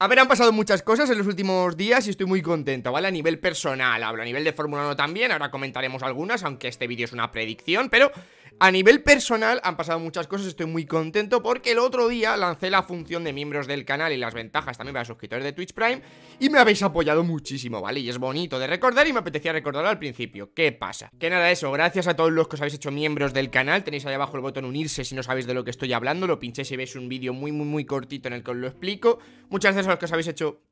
A ver, han pasado muchas cosas en los últimos días y estoy muy contento, ¿vale? A nivel personal, hablo a nivel de Fórmula 1 también, ahora comentaremos algunas, aunque este vídeo es una predicción, pero a nivel personal han pasado muchas cosas, estoy muy contento porque el otro día lancé la función de miembros del canal y las ventajas también para suscriptores de Twitch Prime y me habéis apoyado muchísimo, ¿vale? Y es bonito de recordar y me apetecía recordarlo al principio. ¿Qué pasa? Que nada, eso, gracias a todos los que os habéis hecho miembros del canal, tenéis ahí abajo el botón unirse si no sabéis de lo que estoy hablando, lo pinchéis y veis un vídeo muy muy muy cortito en el que os lo explico. Muchas gracias a los que os habéis hecho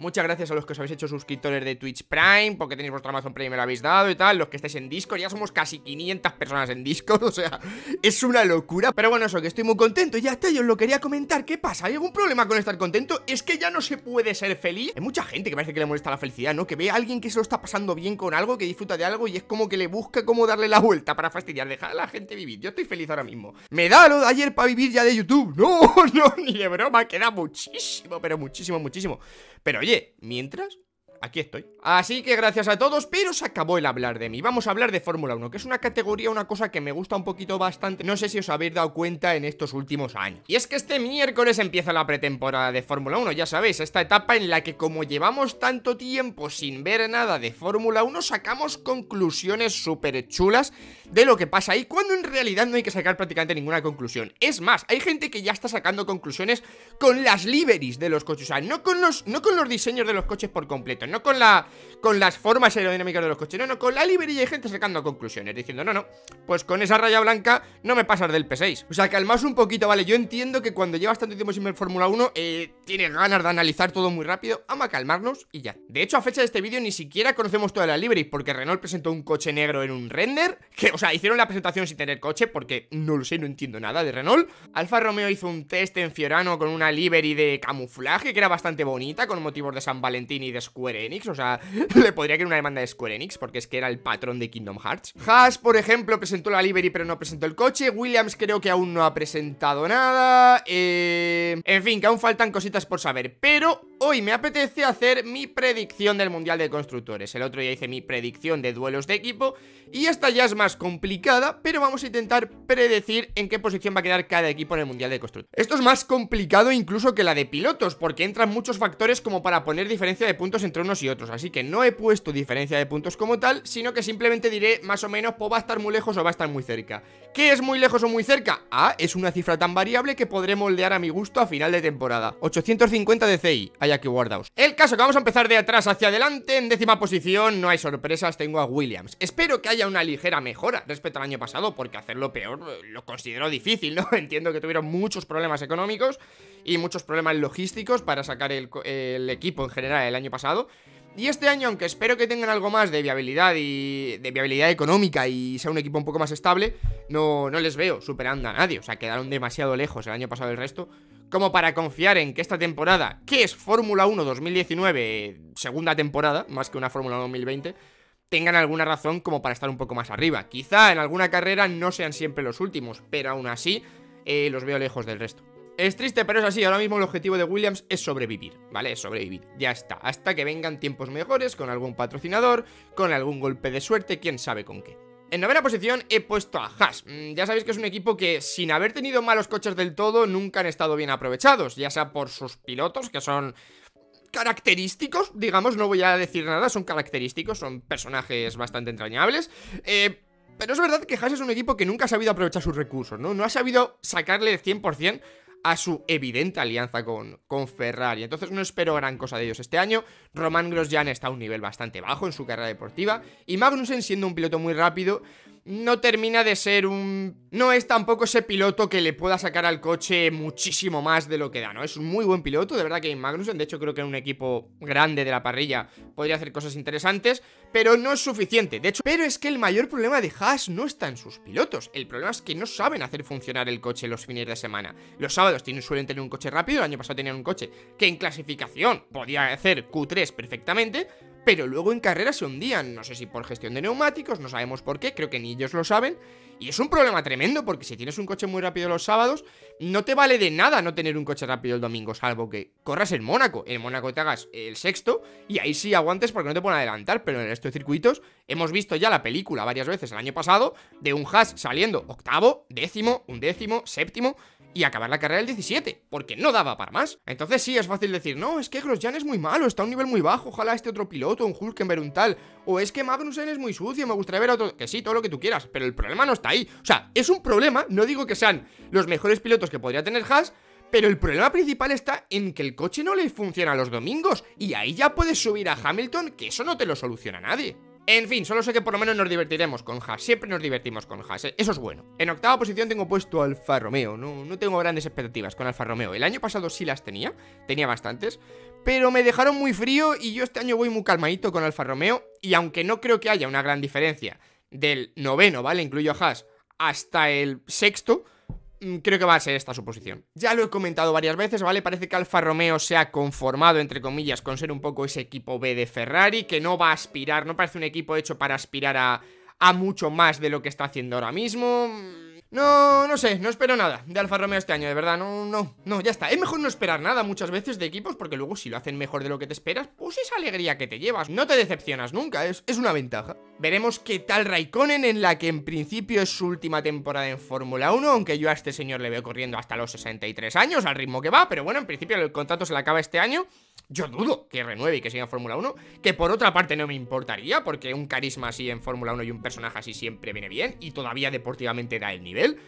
Muchas gracias a los que os habéis hecho suscriptores de Twitch Prime, porque tenéis vuestro Amazon Prime y me lo habéis dado y tal. Los que estáis en Discord, ya somos casi 500 personas en Discord, o sea, es una locura. Pero bueno, eso, que estoy muy contento, ya está, yo os lo quería comentar. ¿Qué pasa? ¿Hay algún problema con estar contento? ¿Es que ya no se puede ser feliz? Hay mucha gente que parece que le molesta la felicidad, ¿no? Que ve a alguien que se lo está pasando bien con algo, que disfruta de algo y es como que le busca cómo darle la vuelta para fastidiar. Dejar a la gente vivir. Yo estoy feliz ahora mismo. ¿Me da lo de ayer para vivir ya de YouTube? No, no, ni de broma, queda muchísimo, pero muchísimo, muchísimo. Pero oye, mientras, aquí estoy Así que gracias a todos, pero se acabó el hablar de mí Vamos a hablar de Fórmula 1, que es una categoría, una cosa que me gusta un poquito bastante No sé si os habéis dado cuenta en estos últimos años Y es que este miércoles empieza la pretemporada de Fórmula 1, ya sabéis Esta etapa en la que como llevamos tanto tiempo sin ver nada de Fórmula 1 Sacamos conclusiones súper chulas de lo que pasa ahí Cuando en realidad no hay que sacar prácticamente ninguna conclusión Es más, hay gente que ya está sacando conclusiones con las liveries de los coches O sea, no con los, no con los diseños de los coches por completo no con la con las formas aerodinámicas de los coches, no, no, con la librería hay gente sacando conclusiones, diciendo, no, no, pues con esa raya blanca no me pasas del P6. O sea, calmaos un poquito, ¿vale? Yo entiendo que cuando llevas tanto tiempo sin ver Fórmula 1, eh, tienes ganas de analizar todo muy rápido, vamos a calmarnos y ya. De hecho, a fecha de este vídeo ni siquiera conocemos toda la librería, porque Renault presentó un coche negro en un render, que, o sea, hicieron la presentación sin tener coche, porque no lo sé, no entiendo nada de Renault. Alfa Romeo hizo un test en Fiorano con una livery de camuflaje, que era bastante bonita, con motivos de San Valentín y de Square Enix, o sea, le podría querer una demanda de Square Enix porque es que era el patrón de Kingdom Hearts. Haas, por ejemplo, presentó la livery pero no presentó el coche. Williams creo que aún no ha presentado nada. Eh, en fin, que aún faltan cositas por saber. Pero hoy me apetece hacer mi predicción del Mundial de Constructores. El otro ya hice mi predicción de duelos de equipo y esta ya es más complicada, pero vamos a intentar predecir en qué posición va a quedar cada equipo en el Mundial de Constructores. Esto es más complicado incluso que la de pilotos porque entran muchos factores como para poner diferencia de puntos entre un y otros Así que no he puesto diferencia de puntos como tal Sino que simplemente diré más o menos Pues va a estar muy lejos o va a estar muy cerca ¿Qué es muy lejos o muy cerca? Ah, es una cifra tan variable que podré moldear a mi gusto a final de temporada 850 de CI, hay aquí guardaos El caso que vamos a empezar de atrás hacia adelante En décima posición, no hay sorpresas, tengo a Williams Espero que haya una ligera mejora respecto al año pasado Porque hacerlo peor eh, lo considero difícil, ¿no? Entiendo que tuvieron muchos problemas económicos y muchos problemas logísticos para sacar el, equipo en general el año pasado y este año, aunque espero que tengan algo más de viabilidad y de viabilidad económica y sea un equipo un poco más estable, no, no les veo superando a nadie. O sea, quedaron demasiado lejos el año pasado del resto como para confiar en que esta temporada, que es Fórmula 1 2019, segunda temporada, más que una Fórmula 1 2020, tengan alguna razón como para estar un poco más arriba. Quizá en alguna carrera no sean siempre los últimos, pero aún así eh, los veo lejos del resto. Es triste, pero es así. Ahora mismo el objetivo de Williams es sobrevivir, ¿vale? sobrevivir. Ya está. Hasta que vengan tiempos mejores, con algún patrocinador, con algún golpe de suerte, quién sabe con qué. En novena posición he puesto a Haas. Mm, ya sabéis que es un equipo que, sin haber tenido malos coches del todo, nunca han estado bien aprovechados. Ya sea por sus pilotos, que son característicos, digamos, no voy a decir nada, son característicos, son personajes bastante entrañables. Eh, pero es verdad que Haas es un equipo que nunca ha sabido aprovechar sus recursos, ¿no? No ha sabido sacarle el 100% a su evidente alianza con, con Ferrari. Entonces no espero gran cosa de ellos este año. Roman Grosjean está a un nivel bastante bajo en su carrera deportiva y Magnussen siendo un piloto muy rápido no termina de ser un... No es tampoco ese piloto que le pueda sacar al coche muchísimo más de lo que da, ¿no? Es un muy buen piloto, de verdad que Magnussen, de hecho creo que en un equipo grande de la parrilla podría hacer cosas interesantes, pero no es suficiente, de hecho... Pero es que el mayor problema de Haas no está en sus pilotos, el problema es que no saben hacer funcionar el coche los fines de semana. Los sábados tienen, suelen tener un coche rápido, el año pasado tenían un coche que en clasificación podía hacer Q3 perfectamente, pero luego en carrera se hundían. No sé si por gestión de neumáticos, no sabemos por qué, creo que ni ellos lo saben. Y es un problema tremendo porque si tienes un coche muy rápido los sábados, no te vale de nada no tener un coche rápido el domingo, salvo que corras el Mónaco. En Mónaco te hagas el sexto y ahí sí aguantes porque no te ponen a adelantar, pero en estos circuitos hemos visto ya la película varias veces el año pasado de un hash saliendo octavo, décimo, undécimo, séptimo y acabar la carrera el 17, porque no daba para más. Entonces sí, es fácil decir, no, es que Grosjean es muy malo, está a un nivel muy bajo, ojalá este otro piloto, un Hulkenberg, un tal, o es que Magnussen es muy sucio, me gustaría ver a otro... Que sí, todo lo que tú quieras, pero el problema no está ahí. O sea, es un problema, no digo que sean los mejores pilotos que podría tener Haas, pero el problema principal está en que el coche no le funciona los domingos y ahí ya puedes subir a Hamilton, que eso no te lo soluciona nadie. En fin, solo sé que por lo menos nos divertiremos con Haas, siempre nos divertimos con Haas, ¿eh? eso es bueno. En octava posición tengo puesto Alfa Romeo, no, no tengo grandes expectativas con Alfa Romeo, el año pasado sí las tenía, tenía bastantes, pero me dejaron muy frío y yo este año voy muy calmadito con Alfa Romeo y aunque no creo que haya una gran diferencia del noveno, ¿vale? Incluyo a Haas hasta el sexto. Mm, creo que va a ser esta suposición Ya lo he comentado varias veces, ¿vale? Parece que Alfa Romeo se ha conformado, entre comillas, con ser un poco ese equipo B de Ferrari, que no va a aspirar, no parece un equipo hecho para aspirar a, a mucho más de lo que está haciendo ahora mismo no, no sé, no espero nada de Alfa Romeo este año, de verdad, no, no, no, ya está. Es mejor no esperar nada muchas veces de equipos porque luego si lo hacen mejor de lo que te esperas, pues esa alegría que te llevas, no te decepcionas nunca, es, es una ventaja. Veremos qué tal Raikkonen en la que en principio es su última temporada en Fórmula 1, aunque yo a este señor le veo corriendo hasta los 63 años al ritmo que va, pero bueno, en principio el contrato se le acaba este año yo dudo que renueve y que siga en Fórmula 1, que por otra parte no me importaría, porque un carisma así en Fórmula 1 y un personaje así siempre viene bien y todavía deportivamente da el nivel.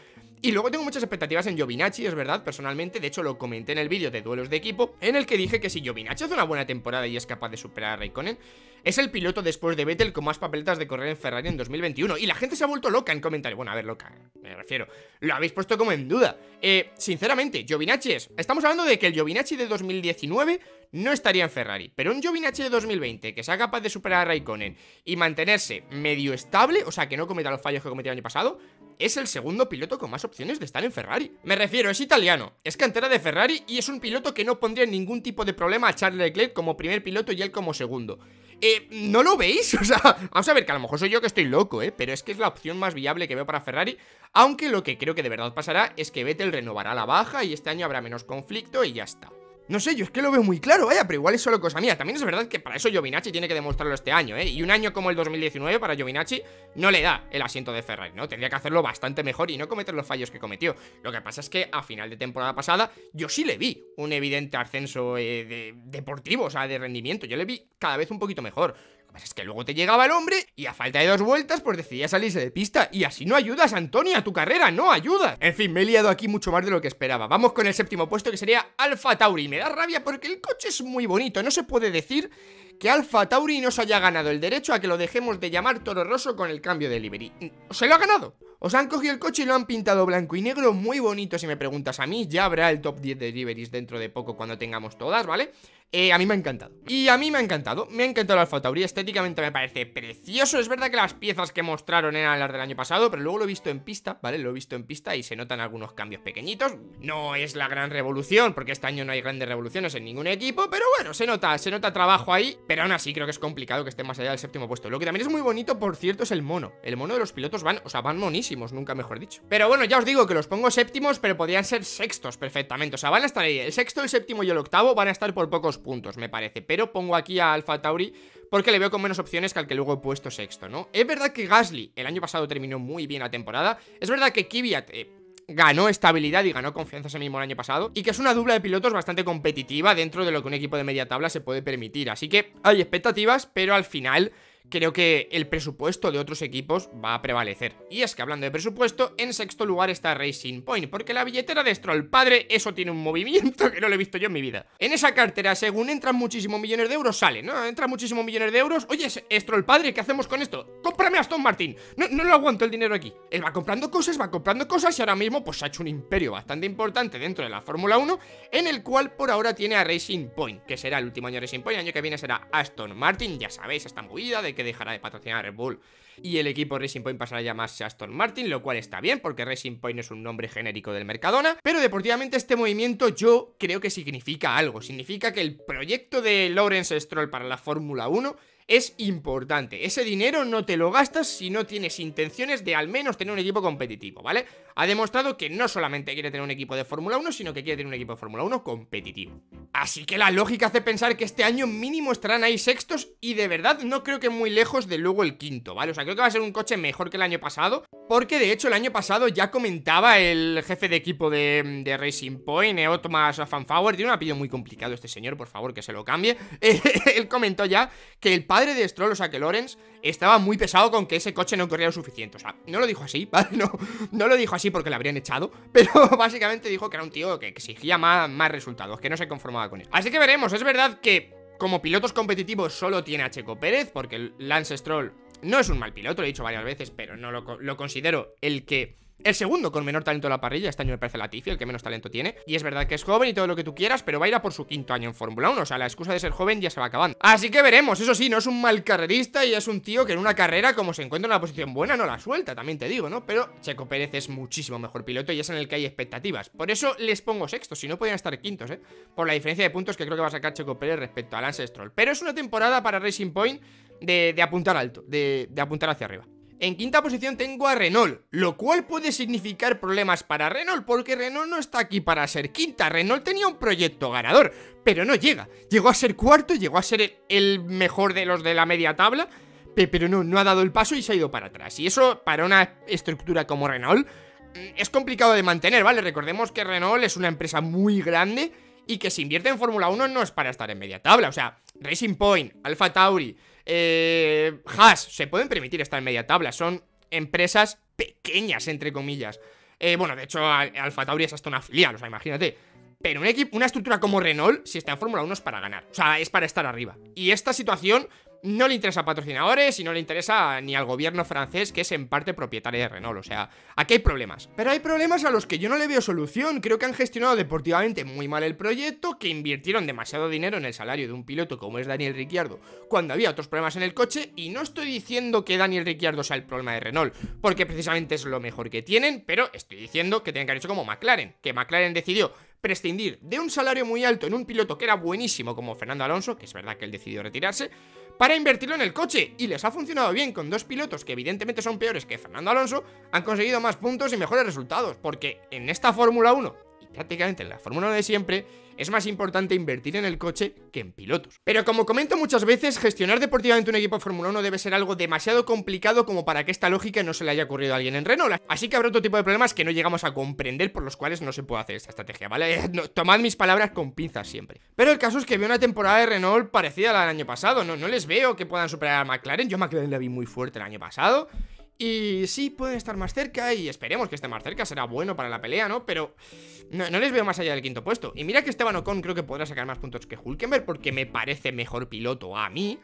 Y luego tengo muchas expectativas en Giovinacci, es verdad, personalmente, de hecho lo comenté en el vídeo de duelos de equipo, en el que dije que si Giovinacci hace una buena temporada y es capaz de superar a Raikkonen, es el piloto después de Vettel con más papeletas de correr en Ferrari en 2021. Y la gente se ha vuelto loca en comentarios. Bueno, a ver, loca, me refiero. Lo habéis puesto como en duda. Eh, sinceramente, Giovinacci es... Estamos hablando de que el Giovinacci de 2019 no estaría en Ferrari, pero un Giovinacci de 2020 que sea capaz de superar a Raikkonen y mantenerse medio estable, o sea, que no cometa los fallos que cometió el año pasado, es el segundo piloto con más opciones de estar en Ferrari. Me refiero, es italiano, es cantera de Ferrari y es un piloto que no pondría ningún tipo de problema a Charles Leclerc como primer piloto y él como segundo. Eh, ¿No lo veis? O sea, vamos a ver, que a lo mejor soy yo que estoy loco, ¿eh? Pero es que es la opción más viable que veo para Ferrari. Aunque lo que creo que de verdad pasará es que Vettel renovará la baja y este año habrá menos conflicto y ya está. No sé, yo es que lo veo muy claro, vaya, pero igual es solo cosa mía. También es verdad que para eso Giovinacci tiene que demostrarlo este año, ¿eh? Y un año como el 2019 para Giovinacci no le da el asiento de Ferrari, ¿no? Tendría que hacerlo bastante mejor y no cometer los fallos que cometió. Lo que pasa es que a final de temporada pasada yo sí le vi un evidente ascenso eh, de, deportivo, o sea, de rendimiento. Yo le vi cada vez un poquito mejor pasa es que luego te llegaba el hombre y a falta de dos vueltas pues decidía salirse de pista y así no ayudas, Antonio, a tu carrera, no ayudas. En fin, me he liado aquí mucho más de lo que esperaba. Vamos con el séptimo puesto que sería Alfa Tauri. Me da rabia porque el coche es muy bonito, no se puede decir que Alfa Tauri nos haya ganado el derecho a que lo dejemos de llamar Toro Rosso con el cambio de livery. ¡Se lo ha ganado! Os han cogido el coche y lo han pintado blanco y negro muy bonito si me preguntas a mí. Ya habrá el top 10 de deliveries dentro de poco cuando tengamos todas, ¿vale? Eh, a mí me ha encantado. Y a mí me ha encantado, me ha encantado la Alfa estéticamente me parece precioso, es verdad que las piezas que mostraron eran las del año pasado, pero luego lo he visto en pista, ¿vale? Lo he visto en pista y se notan algunos cambios pequeñitos, no es la gran revolución, porque este año no hay grandes revoluciones en ningún equipo, pero bueno, se nota, se nota trabajo ahí, pero aún así creo que es complicado que esté más allá del séptimo puesto. Lo que también es muy bonito, por cierto, es el mono, el mono de los pilotos van, o sea, van monísimos, nunca mejor dicho. Pero bueno, ya os digo que los pongo séptimos, pero podrían ser sextos perfectamente, o sea, van a estar ahí, el sexto, el séptimo y el octavo van a estar por pocos puntos, me parece. Pero pongo aquí a Alfa Tauri porque le veo con menos opciones que al que luego he puesto sexto, ¿no? Es verdad que Gasly el año pasado terminó muy bien la temporada. Es verdad que Kvyat eh, ganó estabilidad y ganó confianza ese mismo el año pasado y que es una dupla de pilotos bastante competitiva dentro de lo que un equipo de media tabla se puede permitir. Así que hay expectativas, pero al final creo que el presupuesto de otros equipos va a prevalecer. Y es que hablando de presupuesto, en sexto lugar está Racing Point, porque la billetera de Stroll padre, eso tiene un movimiento que no lo he visto yo en mi vida. En esa cartera, según entran muchísimos millones de euros, sale, ¿no? Entran muchísimos millones de euros. Oye, Stroll padre, ¿qué hacemos con esto? ¡Cómprame a Aston Martin! No, lo aguanto el dinero aquí. Él va comprando cosas, va comprando cosas y ahora mismo pues ha hecho un imperio bastante importante dentro de la Fórmula 1, en el cual por ahora tiene a Racing Point, que será el último año de Racing Point, el año que viene será Aston Martin, ya sabéis, esta movida de que dejará de patrocinar a Red Bull. Y el equipo Racing Point pasará a llamarse Aston Martin, lo cual está bien porque Racing Point es un nombre genérico del Mercadona. Pero deportivamente este movimiento yo creo que significa algo. Significa que el proyecto de Lawrence Stroll para la Fórmula 1 es importante. Ese dinero no te lo gastas si no tienes intenciones de al menos tener un equipo competitivo, ¿vale? Ha demostrado que no solamente quiere tener un equipo de Fórmula 1, sino que quiere tener un equipo de Fórmula 1 competitivo. Así que la lógica hace pensar que este año mínimo estarán ahí sextos y de verdad no creo que muy lejos de luego el quinto, ¿vale? O sea, creo que va a ser un coche mejor que el año pasado, porque de hecho el año pasado ya comentaba el jefe de equipo de, Racing Point, eh, Otmas tiene un apellido muy complicado este señor, por favor que se lo cambie, él comentó ya que el padre padre de Stroll, o sea que Lorenz, estaba muy pesado con que ese coche no corría lo suficiente. O sea, no lo dijo así, ¿vale? No, no lo dijo así porque le habrían echado, pero básicamente dijo que era un tío que exigía más, resultados, que no se conformaba con eso. Así que veremos, es verdad que como pilotos competitivos solo tiene a Checo Pérez, porque Lance Stroll no es un mal piloto, lo he dicho varias veces, pero no lo considero el que el segundo con menor talento de la parrilla, este año me parece Latifi, el que menos talento tiene. Y es verdad que es joven y todo lo que tú quieras, pero va a ir a por su quinto año en Fórmula 1. O sea, la excusa de ser joven ya se va acabando. Así que veremos. Eso sí, no es un mal carrerista y es un tío que en una carrera, como se encuentra en una posición buena, no la suelta, también te digo, ¿no? Pero Checo Pérez es muchísimo mejor piloto y es en el que hay expectativas. Por eso les pongo sexto si no podían estar quintos, ¿eh? Por la diferencia de puntos que creo que va a sacar Checo Pérez respecto a Lance Stroll. Pero es una temporada para Racing Point de, apuntar alto, de apuntar hacia arriba. En quinta posición tengo a Renault, lo cual puede significar problemas para Renault, porque Renault no está aquí para ser quinta. Renault tenía un proyecto ganador, pero no llega. Llegó a ser cuarto, llegó a ser el, mejor de los de la media tabla, pero no, no ha dado el paso y se ha ido para atrás. Y eso, para una estructura como Renault, mm, es complicado de mantener, ¿vale? Recordemos que Renault es una empresa muy grande y que si invierte en Fórmula 1 no es para estar en media tabla. O sea, Racing Point, Alfa Tauri, eh, Haas, se pueden permitir estar en media tabla. Son empresas pequeñas, entre comillas. Eh, bueno, de hecho, Alfa Tauri es hasta una filial, o sea, imagínate. Pero un equipo, una estructura como Renault, si está en Fórmula 1 es para ganar. O sea, es para estar arriba. Y esta situación no le interesa a patrocinadores y no le interesa ni al gobierno francés, que es en parte propietario de Renault. O sea, aquí hay problemas. Pero hay problemas a los que yo no le veo solución. Creo que han gestionado deportivamente muy mal el proyecto, que invirtieron demasiado dinero en el salario de un piloto como es Daniel Ricciardo, cuando había otros problemas en el coche. Y no estoy diciendo que Daniel Ricciardo sea el problema de Renault, porque precisamente es lo mejor que tienen, pero estoy diciendo que tienen que haber hecho como McLaren, que McLaren decidió prescindir de un salario muy alto en un piloto que era buenísimo como Fernando Alonso, que es verdad que él decidió retirarse, para invertirlo en el coche y les ha funcionado bien con dos pilotos que evidentemente son peores que Fernando Alonso, han conseguido más puntos y mejores resultados, porque en esta Fórmula 1 prácticamente en la Fórmula 1 de siempre, es más importante invertir en el coche que en pilotos. Pero como comento muchas veces, gestionar deportivamente un equipo de Fórmula 1 debe ser algo demasiado complicado como para que esta lógica no se le haya ocurrido a alguien en Renault. Así que habrá otro tipo de problemas que no llegamos a comprender por los cuales no se puede hacer esta estrategia, ¿vale? tomad mis palabras con pinzas siempre. Pero el caso es que veo una temporada de Renault parecida a la del año pasado, no, no les veo que puedan superar a McLaren, yo a McLaren la vi muy fuerte el año pasado. Y sí, pueden estar más cerca y esperemos que esté más cerca, será bueno para la pelea, ¿no? Pero no, les veo más allá del quinto puesto. Y mira que Esteban Ocon creo que podrá sacar más puntos que Hulkenberg porque me parece mejor piloto a mí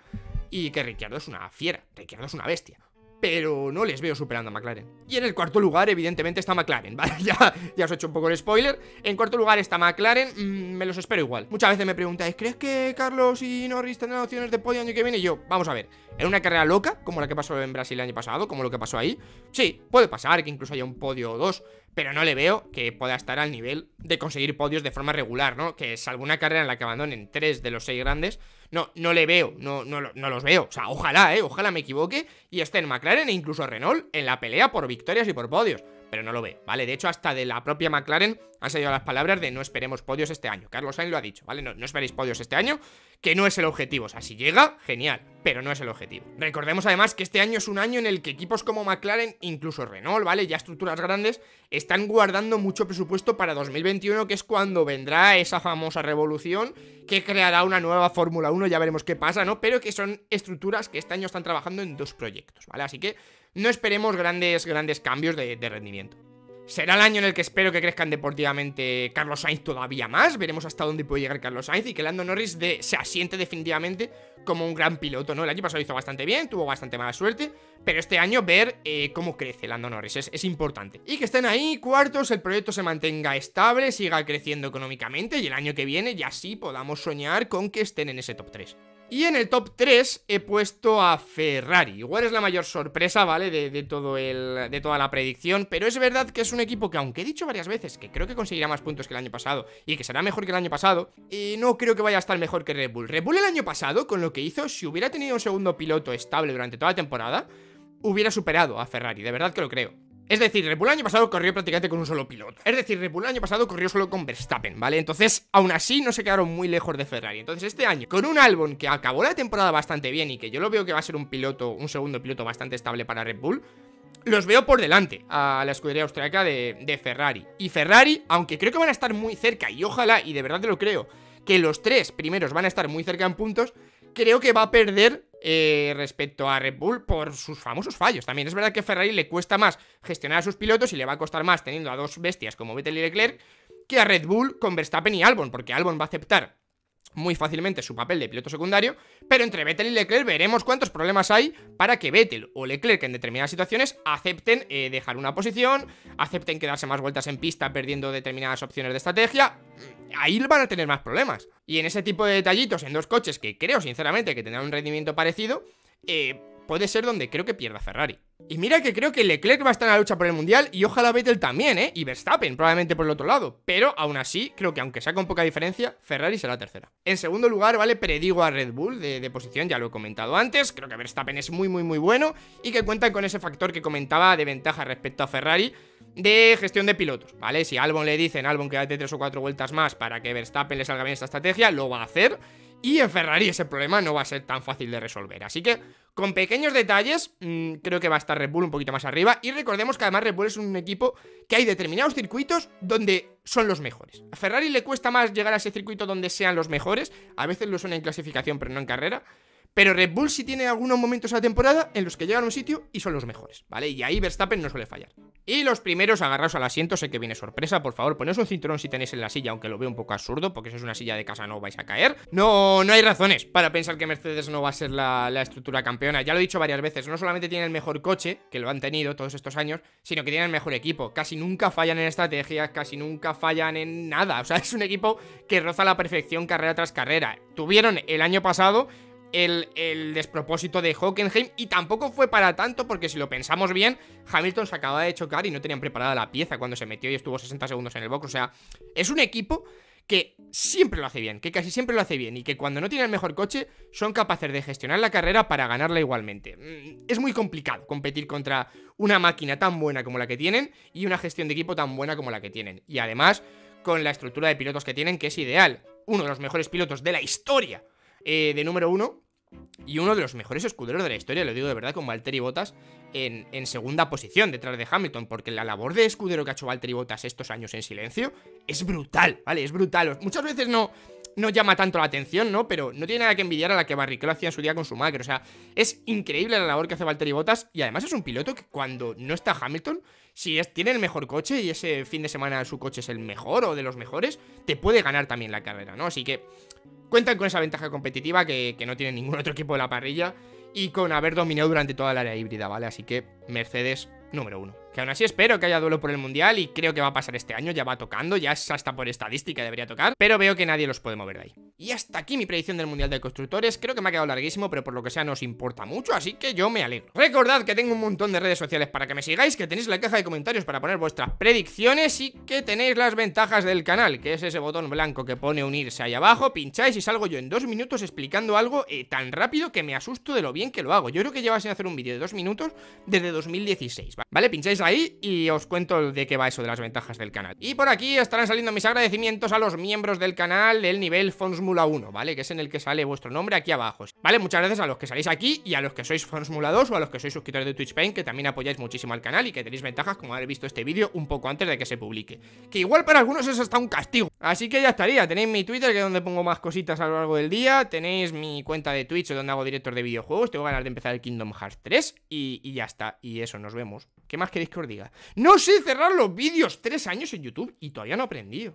y que Ricciardo es una fiera, Ricciardo es una bestia pero no les veo superando a McLaren. Y en el cuarto lugar, evidentemente, está McLaren, ¿vale? Ya, ya os he hecho un poco el spoiler. En cuarto lugar está McLaren, mm, me los espero igual. Muchas veces me preguntáis, ¿crees que Carlos y Norris tendrán opciones de podio año que viene? Y yo, vamos a ver, en una carrera loca, como la que pasó en Brasil el año pasado, como lo que pasó ahí, sí, puede pasar que incluso haya un podio o dos, pero no le veo que pueda estar al nivel de conseguir podios de forma regular, ¿no? Que es alguna carrera en la que abandonen tres de los seis grandes, no, no le veo, no, no, no los veo. O sea, ojalá, ¿eh? Ojalá me equivoque y estén McLaren e incluso Renault en la pelea por victorias y por podios pero no lo ve, ¿vale? De hecho, hasta de la propia McLaren han salido las palabras de no esperemos podios este año. Carlos Sainz lo ha dicho, ¿vale? No, no esperéis podios este año, que no es el objetivo. O sea, si llega, genial, pero no es el objetivo. Recordemos además que este año es un año en el que equipos como McLaren, incluso Renault, ¿vale? Ya estructuras grandes, están guardando mucho presupuesto para 2021, que es cuando vendrá esa famosa revolución que creará una nueva Fórmula 1, ya veremos qué pasa, ¿no? Pero que son estructuras que este año están trabajando en dos proyectos, ¿vale? Así que no esperemos grandes, grandes cambios de, rendimiento. Será el año en el que espero que crezcan deportivamente Carlos Sainz todavía más. Veremos hasta dónde puede llegar Carlos Sainz y que Lando Norris se asiente definitivamente como un gran piloto, ¿no? El año pasado hizo bastante bien, tuvo bastante mala suerte, pero este año ver eh, cómo crece Lando Norris es, es, importante. Y que estén ahí cuartos, el proyecto se mantenga estable, siga creciendo económicamente y el año que viene ya sí podamos soñar con que estén en ese top 3. Y en el top 3 he puesto a Ferrari. Igual es la mayor sorpresa, ¿vale? De, todo el, de toda la predicción. Pero es verdad que es un equipo que, aunque he dicho varias veces que creo que conseguirá más puntos que el año pasado y que será mejor que el año pasado, no creo que vaya a estar mejor que Red Bull. Red Bull el año pasado, con lo que hizo, si hubiera tenido un segundo piloto estable durante toda la temporada, hubiera superado a Ferrari. De verdad que lo creo. Es decir, Red Bull el año pasado corrió prácticamente con un solo piloto. Es decir, Red Bull el año pasado corrió solo con Verstappen, ¿vale? Entonces, aún así, no se quedaron muy lejos de Ferrari. Entonces, este año, con un álbum que acabó la temporada bastante bien y que yo lo veo que va a ser un piloto, un segundo piloto bastante estable para Red Bull, los veo por delante a la escudería austriaca de, de, Ferrari. Y Ferrari, aunque creo que van a estar muy cerca, y ojalá, y de verdad te lo creo, que los tres primeros van a estar muy cerca en puntos, creo que va a perder eh, respecto a Red Bull por sus famosos fallos. También es verdad que a Ferrari le cuesta más gestionar a sus pilotos y le va a costar más teniendo a dos bestias como Vettel y Leclerc que a Red Bull con Verstappen y Albon, porque Albon va a aceptar muy fácilmente su papel de piloto secundario, pero entre Vettel y Leclerc veremos cuántos problemas hay para que Vettel o Leclerc en determinadas situaciones acepten eh, dejar una posición, acepten quedarse más vueltas en pista perdiendo determinadas opciones de estrategia, mm, ahí van a tener más problemas. Y en ese tipo de detallitos en dos coches que creo sinceramente que tendrán un rendimiento parecido, eh, puede ser donde creo que pierda Ferrari. Y mira que creo que Leclerc va a estar en la lucha por el Mundial y ojalá Vettel también, ¿eh? Y Verstappen probablemente por el otro lado. Pero aún así, creo que aunque sea con poca diferencia, Ferrari será la tercera. En segundo lugar, ¿vale? Predigo a Red Bull de, de, posición, ya lo he comentado antes. Creo que Verstappen es muy, muy, muy bueno y que cuentan con ese factor que comentaba de ventaja respecto a Ferrari de gestión de pilotos, ¿vale? Si Albon le dicen, Albon, date tres o cuatro vueltas más para que Verstappen le salga bien esta estrategia, lo va a hacer y en Ferrari ese problema no va a ser tan fácil de resolver. Así que con pequeños detalles mm, creo que va a estar Red Bull un poquito más arriba. Y recordemos que además Red Bull es un equipo que hay determinados circuitos donde son los mejores. A Ferrari le cuesta más llegar a ese circuito donde sean los mejores. A veces lo suena en clasificación pero no en carrera. Pero Red Bull sí tiene algunos momentos a la temporada en los que llegan a un sitio y son los mejores, ¿vale? Y ahí Verstappen no suele fallar. Y los primeros agarraos al asiento, sé que viene sorpresa, por favor, ponéis un cinturón si tenéis en la silla, aunque lo veo un poco absurdo, porque eso es una silla de casa, no vais a caer. No, no hay razones para pensar que Mercedes no va a ser la, estructura campeona. Ya lo he dicho varias veces, no solamente tiene el mejor coche, que lo han tenido todos estos años, sino que tiene el mejor equipo. Casi nunca fallan en estrategias, casi nunca fallan en nada. O sea, es un equipo que roza la perfección carrera tras carrera. Tuvieron el año pasado el, despropósito de Hockenheim y tampoco fue para tanto porque si lo pensamos bien, Hamilton se acababa de chocar y no tenían preparada la pieza cuando se metió y estuvo 60 segundos en el box. O sea, es un equipo que siempre lo hace bien, que casi siempre lo hace bien y que cuando no tiene el mejor coche son capaces de gestionar la carrera para ganarla igualmente. Mm, es muy complicado competir contra una máquina tan buena como la que tienen y una gestión de equipo tan buena como la que tienen. Y además con la estructura de pilotos que tienen que es ideal. Uno de los mejores pilotos de la historia eh, de número uno. Y uno de los mejores escuderos de la historia, lo digo de verdad, con Valtteri Bottas en, en, segunda posición detrás de Hamilton, porque la labor de escudero que ha hecho Valtteri Bottas estos años en silencio es brutal, ¿vale? Es brutal. Muchas veces no, no llama tanto la atención, ¿no? Pero no tiene nada que envidiar a la que Barrichello hacía en su día con su madre. O sea, es increíble la labor que hace Valtteri Bottas y además es un piloto que cuando no está Hamilton si tiene el mejor coche y ese fin de semana su coche es el mejor o de los mejores, te puede ganar también la carrera, ¿no? Así que cuentan con esa ventaja competitiva que, que no tiene ningún otro equipo de la parrilla y con haber dominado durante toda la área híbrida, ¿vale? Así que Mercedes número uno. Que aún así espero que haya duelo por el Mundial y creo que va a pasar este año, ya va tocando, ya es hasta por estadística debería tocar, pero veo que nadie los puede mover de ahí. Y hasta aquí mi predicción del Mundial de Constructores, creo que me ha quedado larguísimo, pero por lo que sea no os importa mucho, así que yo me alegro. Recordad que tengo un montón de redes sociales para que me sigáis, que tenéis la caja de comentarios para poner vuestras predicciones y que tenéis las ventajas del canal, que es ese botón blanco que pone unirse ahí abajo, pincháis y salgo yo en dos minutos explicando algo eh, tan rápido que me asusto de lo bien que lo hago. Yo creo que lleva sin hacer un vídeo de dos minutos desde 2016, ¿vale? ¿Vale? Pincháis ahí y os cuento de qué va eso de las ventajas del canal. Y por aquí estarán saliendo mis agradecimientos a los miembros del canal del nivel Fonsmula 1, ¿vale? Que es en el que sale vuestro nombre aquí abajo. ¿Vale? Muchas gracias a los que salís aquí y a los que sois Fonsmula 2 o a los que sois suscriptores de Twitch paint que también apoyáis muchísimo al canal y que tenéis ventajas como haber visto este vídeo un poco antes de que se publique. Que igual para algunos es hasta un castigo. Así que ya estaría. Tenéis mi Twitter, que es donde pongo más cositas a lo largo del día. Tenéis mi cuenta de Twitch, donde hago directos de videojuegos. Tengo ganas de empezar el Kingdom Hearts 3 y ya está. Y eso, nos vemos. ¿Qué más queréis que os diga? No sé cerrar los vídeos tres años en YouTube y todavía no he aprendido.